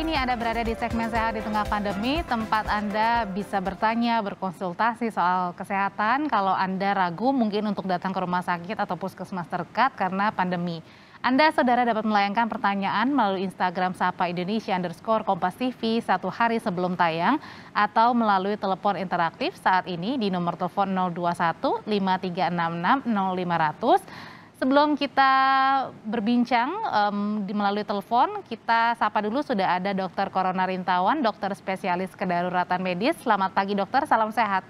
ini Anda berada di segmen Sehat di Tengah Pandemi, tempat Anda bisa bertanya, berkonsultasi soal kesehatan. Kalau Anda ragu mungkin untuk datang ke rumah sakit atau puskesmas terdekat karena pandemi. Anda saudara dapat melayangkan pertanyaan melalui Instagram Sapa Indonesia underscore Kompas TV satu hari sebelum tayang atau melalui telepon interaktif saat ini di nomor telepon 021 5366 0500 Sebelum kita berbincang um, di melalui telepon, kita sapa dulu sudah ada Dokter Corona Rintawan, dokter spesialis kedaruratan medis. Selamat pagi dokter, salam sehat.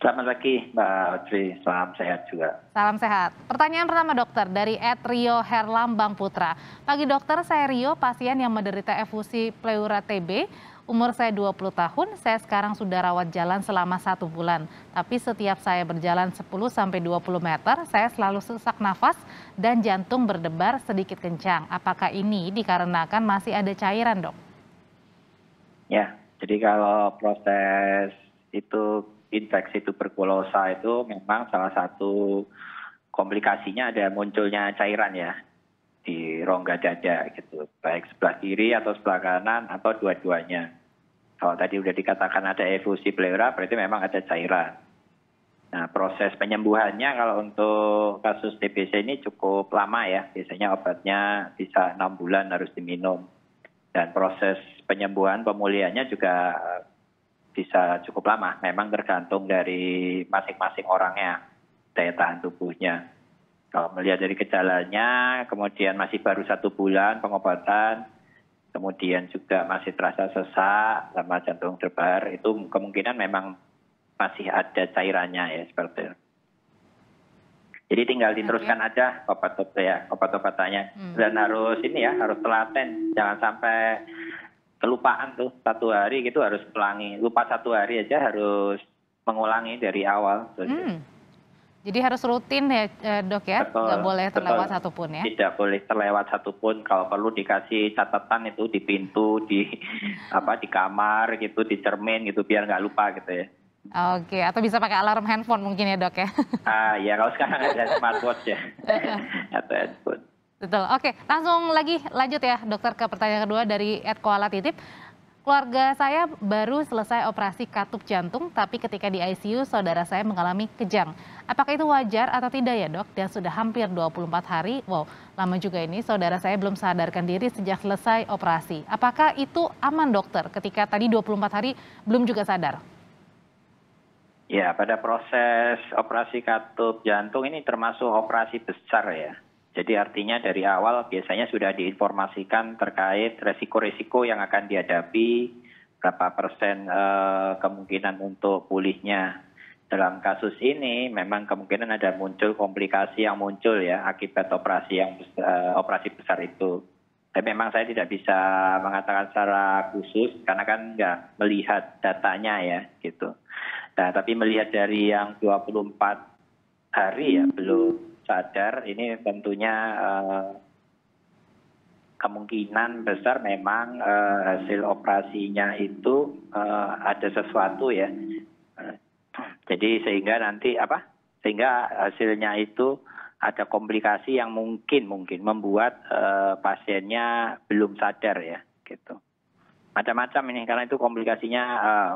Selamat pagi Mbak Tri, salam sehat juga. Salam sehat. Pertanyaan pertama dokter dari Ed Rio Herlambang Putra. Pagi dokter, saya Rio, pasien yang menderita efusi pleura TB. Umur saya 20 tahun, saya sekarang sudah rawat jalan selama satu bulan. Tapi setiap saya berjalan 10-20 meter, saya selalu sesak nafas dan jantung berdebar sedikit kencang. Apakah ini dikarenakan masih ada cairan dok? Ya, jadi kalau proses itu infeksi tuberkulosa itu memang salah satu komplikasinya ada munculnya cairan ya di rongga dada gitu, baik sebelah kiri atau sebelah kanan atau dua-duanya. Kalau oh, tadi sudah dikatakan ada efusi pleura, berarti memang ada cairan. Nah, proses penyembuhannya kalau untuk kasus TBC ini cukup lama ya. Biasanya obatnya bisa enam bulan harus diminum. Dan proses penyembuhan pemulihannya juga eh, bisa cukup lama. Memang tergantung dari masing-masing orangnya, daya tahan tubuhnya. Kalau melihat dari gejalanya, kemudian masih baru satu bulan pengobatan, kemudian juga masih terasa sesak sama jantung terbar. itu kemungkinan memang masih ada cairannya ya seperti itu. Jadi tinggal diteruskan okay. aja obat-obat ya obat-obatannya hmm. dan harus ini ya harus telaten jangan sampai kelupaan tuh satu hari gitu harus pelangi lupa satu hari aja harus mengulangi dari awal. Hmm. Jadi harus rutin ya eh, dok ya, betul, nggak boleh terlewat betul. satupun ya. Tidak boleh terlewat satupun. Kalau perlu dikasih catatan itu di pintu, di apa di kamar gitu, di cermin gitu biar nggak lupa gitu ya. Oke, atau bisa pakai alarm handphone mungkin ya dok ya? Ah ya kalau sekarang ada smartwatch ya atau handphone. Betul. Oke, langsung lagi lanjut ya dokter ke pertanyaan kedua dari Ed Koala Titip. Keluarga saya baru selesai operasi katup jantung, tapi ketika di ICU saudara saya mengalami kejang. Apakah itu wajar atau tidak ya dok? Dan sudah hampir 24 hari, wow lama juga ini saudara saya belum sadarkan diri sejak selesai operasi. Apakah itu aman dokter ketika tadi 24 hari belum juga sadar? Ya, pada proses operasi katup jantung ini termasuk operasi besar ya. Jadi artinya dari awal biasanya sudah diinformasikan terkait resiko-resiko yang akan dihadapi, berapa persen eh, kemungkinan untuk pulihnya. Dalam kasus ini memang kemungkinan ada muncul komplikasi yang muncul ya akibat operasi yang eh, operasi besar itu. Tapi memang saya tidak bisa mengatakan secara khusus karena kan nggak melihat datanya ya gitu. Nah, tapi melihat dari yang 24 hari ya belum sadar ini tentunya eh, kemungkinan besar memang eh, hasil operasinya itu eh, ada sesuatu ya. Jadi sehingga nanti apa? Sehingga hasilnya itu ada komplikasi yang mungkin mungkin membuat pasiennya belum sadar ya gitu macam-macam ini karena itu komplikasinya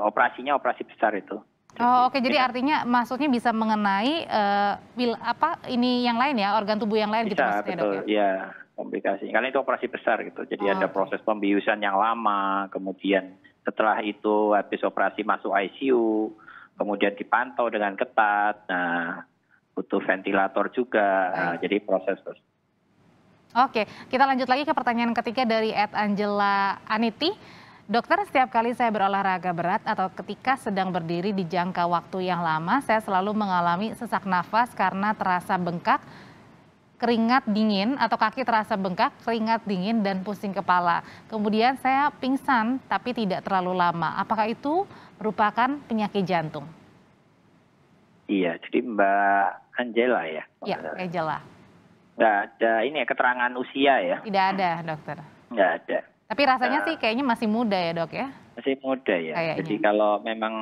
operasinya operasi besar itu Gitu. Oh, oke. Okay. Jadi artinya maksudnya bisa mengenai uh, apa ini yang lain ya, organ tubuh yang lain gitu bisa, gitu maksudnya betul, dok ya? Iya, komplikasi. Karena itu operasi besar gitu. Jadi oh, ada proses pembiusan yang lama, kemudian setelah itu habis operasi masuk ICU, kemudian dipantau dengan ketat. Nah, butuh ventilator juga. Nah, jadi proses terus. Oke, kita lanjut lagi ke pertanyaan ketiga dari Ed Angela Aniti. Dokter, setiap kali saya berolahraga berat atau ketika sedang berdiri di jangka waktu yang lama, saya selalu mengalami sesak nafas karena terasa bengkak, keringat dingin atau kaki terasa bengkak, keringat dingin dan pusing kepala. Kemudian saya pingsan tapi tidak terlalu lama. Apakah itu merupakan penyakit jantung? Iya, jadi Mbak Angela ya? Iya, Angela. Tidak ada ini ya, keterangan usia ya? Tidak ada, dokter. Tidak ada. Tapi rasanya uh, sih kayaknya masih muda ya dok ya? Masih muda ya. Kayaknya. Jadi kalau memang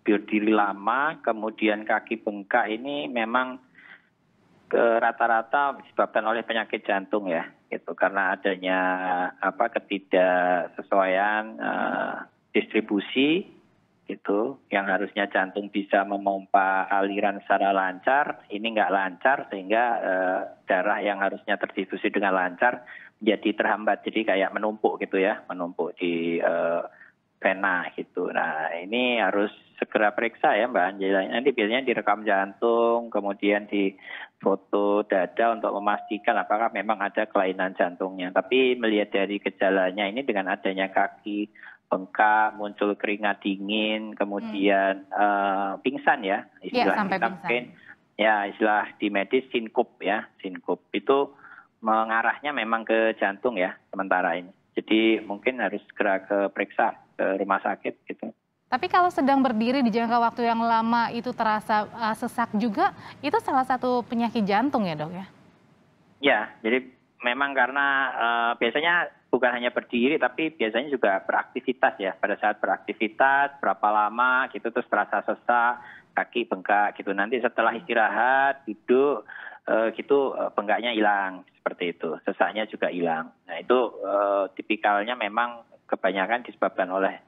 berdiri lama, kemudian kaki bengkak ini memang rata-rata disebabkan oleh penyakit jantung ya, itu karena adanya apa ketidaksesuaian uh, distribusi itu yang harusnya jantung bisa memompa aliran secara lancar ini nggak lancar sehingga e, darah yang harusnya terdistribusi dengan lancar menjadi terhambat jadi kayak menumpuk gitu ya menumpuk di e, vena gitu nah ini harus segera periksa ya Mbak Anjela nanti biasanya direkam jantung kemudian di foto dada untuk memastikan apakah memang ada kelainan jantungnya tapi melihat dari gejalanya ini dengan adanya kaki bengkak, muncul keringat dingin, kemudian hmm. uh, pingsan ya istilah ya, sampai pingsan. mungkin ya istilah di medis sinkup ya sinkup itu mengarahnya memang ke jantung ya sementara ini. Jadi mungkin harus segera ke periksa ke rumah sakit gitu. Tapi kalau sedang berdiri di jangka waktu yang lama itu terasa uh, sesak juga, itu salah satu penyakit jantung ya dok ya? Ya, jadi memang karena uh, biasanya bukan hanya berdiri tapi biasanya juga beraktivitas ya pada saat beraktivitas berapa lama gitu terus terasa sesak kaki bengkak gitu nanti setelah istirahat duduk e, gitu eh, bengkaknya hilang seperti itu sesaknya juga hilang nah itu eh, tipikalnya memang kebanyakan disebabkan oleh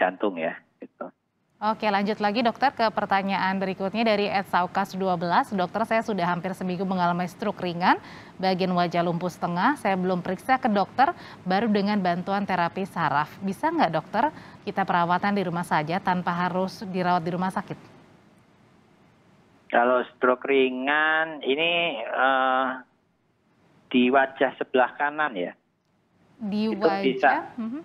jantung ya gitu. Oke lanjut lagi dokter ke pertanyaan berikutnya dari Ed Saukas 12. Dokter saya sudah hampir seminggu mengalami stroke ringan bagian wajah lumpuh setengah. Saya belum periksa ke dokter baru dengan bantuan terapi saraf. Bisa nggak dokter kita perawatan di rumah saja tanpa harus dirawat di rumah sakit? Kalau stroke ringan ini uh, di wajah sebelah kanan ya? Di itu wajah? Bisa, mm -hmm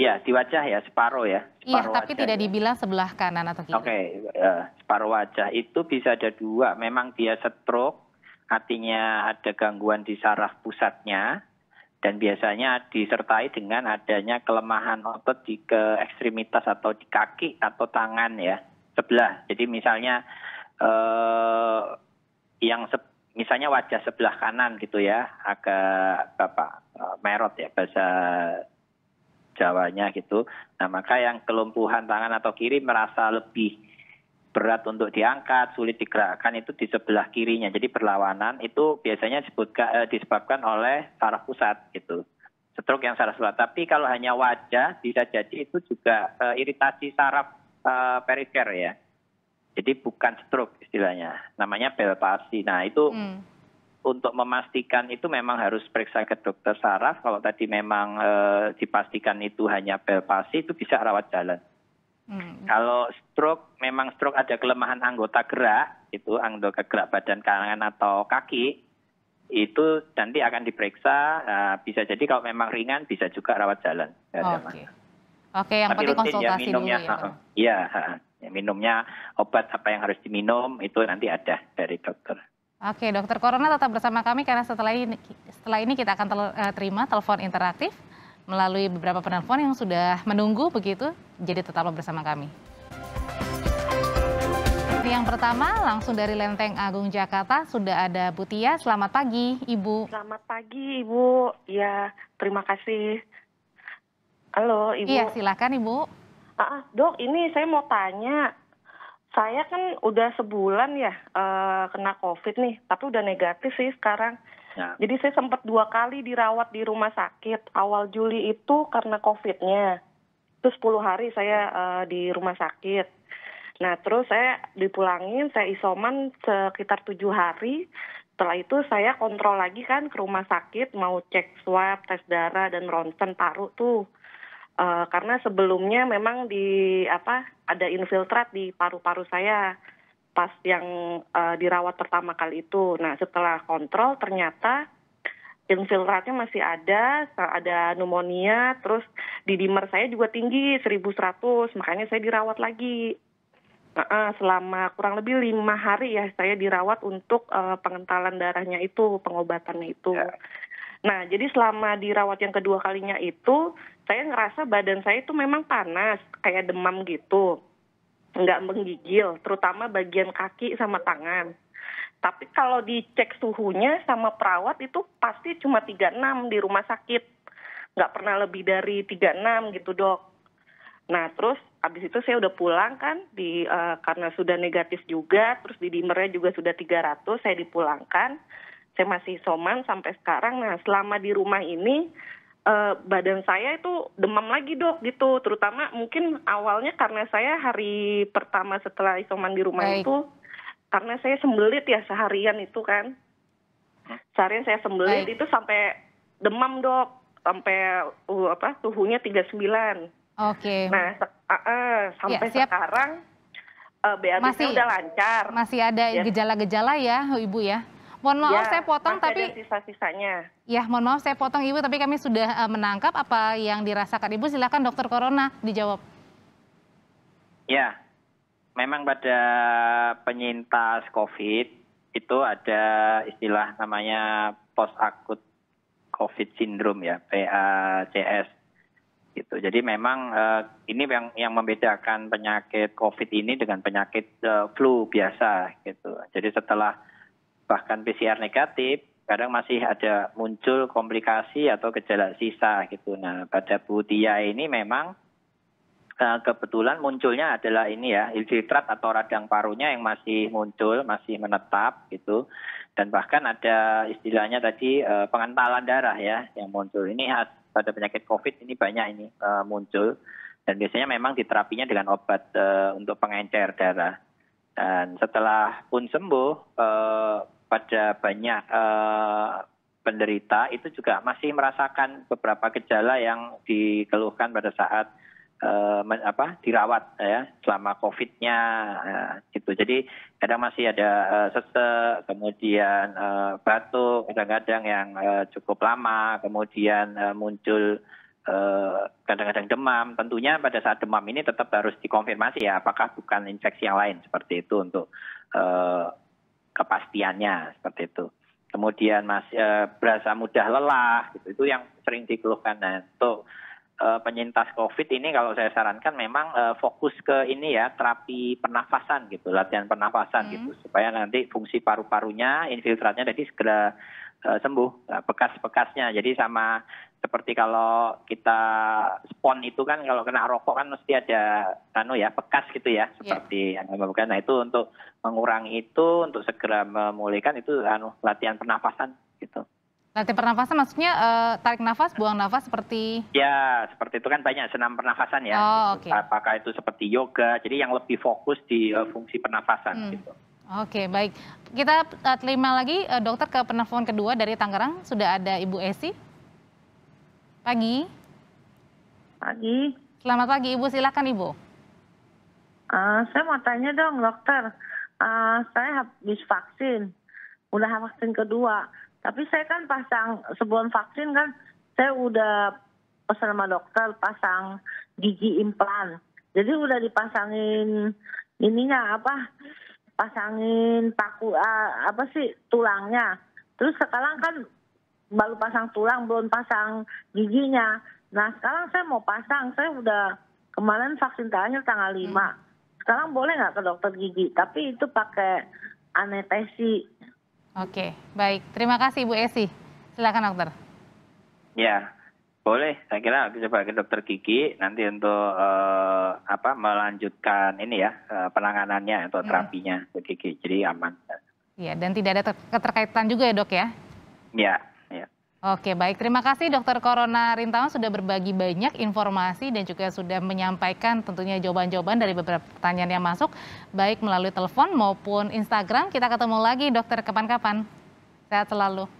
Iya, di wajah ya, separuh ya. iya, tapi wajah. tidak dibilang sebelah kanan atau kiri. Oke, okay, ya, uh, separuh wajah itu bisa ada dua. Memang dia stroke, artinya ada gangguan di saraf pusatnya, dan biasanya disertai dengan adanya kelemahan otot di ke ekstremitas atau di kaki atau tangan ya sebelah. Jadi misalnya uh, yang se misalnya wajah sebelah kanan gitu ya agak apa eh, merot ya bahasa Jawanya gitu. Nah, maka yang kelumpuhan tangan atau kiri merasa lebih berat untuk diangkat, sulit digerakkan itu di sebelah kirinya. Jadi perlawanan itu biasanya disebutkan, eh, disebabkan oleh saraf pusat gitu. Stroke yang saraf pusat. Tapi kalau hanya wajah bisa jadi itu juga eh, iritasi saraf eh, perifer ya. Jadi bukan stroke istilahnya. Namanya belpasi. Nah, itu hmm untuk memastikan itu memang harus periksa ke dokter saraf. Kalau tadi memang e, dipastikan itu hanya pelpasi, itu bisa rawat jalan. Hmm. Kalau stroke, memang stroke ada kelemahan anggota gerak, itu anggota gerak badan kanan atau kaki, itu nanti akan diperiksa. e, bisa jadi kalau memang ringan, bisa juga rawat jalan. Oke, okay. okay, yang Tapi penting ya konsultasi ya, minumnya, dulu ya. Iya, ya, minumnya obat apa yang harus diminum itu nanti ada dari dokter. Oke, dokter Corona tetap bersama kami karena setelah ini, setelah ini kita akan tel, eh, terima telepon interaktif melalui beberapa penelpon yang sudah menunggu begitu. Jadi tetaplah bersama kami. Yang pertama langsung dari Lenteng Agung Jakarta sudah ada Butia. Selamat pagi, Ibu. Selamat pagi, Ibu. Ya, terima kasih. Halo, Ibu. Iya, silakan, Ibu. Ah, ah dok, ini saya mau tanya saya kan udah sebulan ya uh, kena COVID nih, tapi udah negatif sih sekarang. Ya. Jadi saya sempat dua kali dirawat di rumah sakit awal Juli itu karena COVID-nya. Terus 10 hari saya uh, di rumah sakit. Nah terus saya dipulangin, saya isoman sekitar tujuh hari. Setelah itu saya kontrol lagi kan ke rumah sakit mau cek swab, tes darah dan ronsen paru tuh uh, karena sebelumnya memang di apa ada infiltrat di paru-paru saya pas yang uh, dirawat pertama kali itu. Nah setelah kontrol ternyata infiltratnya masih ada, ada pneumonia, terus di dimer saya juga tinggi 1100, makanya saya dirawat lagi. Uh, selama kurang lebih lima hari ya saya dirawat untuk uh, pengentalan darahnya itu, pengobatannya itu. Ya. Nah, jadi selama dirawat yang kedua kalinya itu saya ngerasa badan saya itu memang panas, kayak demam gitu. Nggak menggigil, terutama bagian kaki sama tangan. Tapi kalau dicek suhunya sama perawat itu pasti cuma 36 di rumah sakit. Nggak pernah lebih dari 36 gitu dok. Nah terus abis itu saya udah pulang kan di uh, karena sudah negatif juga, terus di dimernya juga sudah 300, saya dipulangkan. Saya masih soman sampai sekarang. Nah selama di rumah ini uh, badan saya itu demam lagi dok gitu terutama mungkin awalnya karena saya hari pertama setelah isoman di rumah itu karena saya sembelit ya seharian itu kan seharian saya sembelit itu sampai demam dok sampai uh, apa suhunya 39 oke okay. nah uh, uh, sampai ya, sekarang uh, BAB masih udah lancar masih ada ya. gejala-gejala ya. Gejala -gejala ya ibu ya Mohon maaf ya, saya potong tapi ada sisa-sisanya. Ya, mohon maaf saya potong Ibu tapi kami sudah uh, menangkap apa yang dirasakan Ibu. Silakan Dokter Corona dijawab. Ya. Memang pada penyintas COVID itu ada istilah namanya post akut COVID syndrome ya, PACS gitu. Jadi memang uh, ini yang yang membedakan penyakit COVID ini dengan penyakit uh, flu biasa gitu. Jadi setelah bahkan PCR negatif, kadang masih ada muncul komplikasi atau gejala sisa gitu. Nah, pada Bu ini memang eh, kebetulan munculnya adalah ini ya infiltrat atau radang parunya yang masih muncul masih menetap gitu dan bahkan ada istilahnya tadi eh, pengentalan darah ya yang muncul ini pada penyakit covid ini banyak ini eh, muncul dan biasanya memang diterapinya dengan obat untuk pengencer darah dan setelah pun sembuh pada banyak eh, penderita itu juga masih merasakan beberapa gejala yang dikeluhkan pada saat eh, apa dirawat ya selama COVID-nya uh, gitu. Jadi kadang masih ada uh, sesek, kemudian uh, batuk, kadang-kadang yang uh, cukup lama, kemudian uh, muncul kadang-kadang demam. Tentunya pada saat demam ini tetap harus dikonfirmasi ya apakah bukan infeksi yang lain seperti itu untuk kepastiannya seperti itu. Kemudian masih e, berasa mudah lelah gitu. Itu yang sering dikeluhkan. Nah, untuk e, penyintas COVID ini kalau saya sarankan memang e, fokus ke ini ya terapi pernafasan gitu, latihan pernafasan hmm. gitu supaya nanti fungsi paru-parunya, infiltratnya jadi segera e, sembuh nah, bekas-bekasnya jadi sama seperti kalau kita spon itu kan kalau kena rokok kan mesti ada anu ya bekas gitu ya iya. seperti yeah. yang bukan. Nah itu untuk mengurangi itu untuk segera memulihkan itu anu latihan pernapasan gitu. Latihan pernafasan maksudnya uh, tarik nafas, buang nafas seperti? Ya, seperti itu kan banyak senam pernafasan ya. Oh, gitu. okay. Apakah itu seperti yoga, jadi yang lebih fokus di uh, fungsi pernafasan hmm. gitu. Oke, baik. Kita eh, terima lagi uh, dokter ke penelpon kedua dari Tangerang. Sudah ada Ibu Esi. Pagi. Pagi. Selamat pagi Ibu, silakan Ibu. Uh, saya mau tanya dong dokter, uh, saya habis vaksin, udah vaksin kedua, tapi saya kan pasang sebelum vaksin kan saya udah pesan sama dokter pasang gigi implan. Jadi udah dipasangin ininya apa? Pasangin paku uh, apa sih tulangnya. Terus sekarang kan baru pasang tulang belum pasang giginya. Nah sekarang saya mau pasang, saya udah kemarin vaksin terakhir tanggal 5. Hmm. Sekarang boleh nggak ke dokter gigi? Tapi itu pakai anestesi. Oke, baik. Terima kasih Bu Esi. Silakan dokter. Ya, boleh. Saya kira coba ke dokter gigi nanti untuk uh, apa melanjutkan ini ya eh, penanganannya atau hmm. terapinya hmm. gigi. Jadi aman. Ya, dan tidak ada keterkaitan juga ya dok ya? Iya. Oke, baik. Terima kasih Dokter Corona Rintawan sudah berbagi banyak informasi dan juga sudah menyampaikan tentunya jawaban-jawaban dari beberapa pertanyaan yang masuk, baik melalui telepon maupun Instagram. Kita ketemu lagi Dokter kapan-kapan. Sehat selalu.